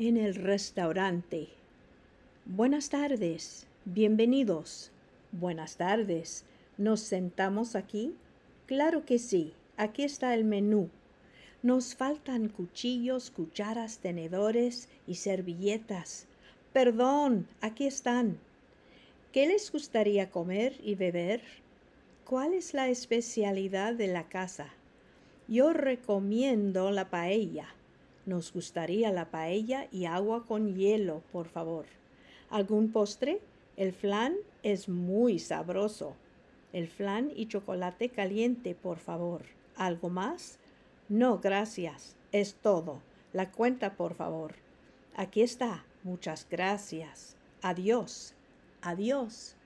en el restaurante. Buenas tardes, bienvenidos. Buenas tardes, ¿nos sentamos aquí? Claro que sí, aquí está el menú. Nos faltan cuchillos, cucharas, tenedores y servilletas. Perdón, aquí están. ¿Qué les gustaría comer y beber? ¿Cuál es la especialidad de la casa? Yo recomiendo la paella nos gustaría la paella y agua con hielo, por favor. ¿Algún postre? El flan es muy sabroso. El flan y chocolate caliente, por favor. ¿Algo más? No, gracias. Es todo. La cuenta, por favor. Aquí está. Muchas gracias. Adiós. Adiós.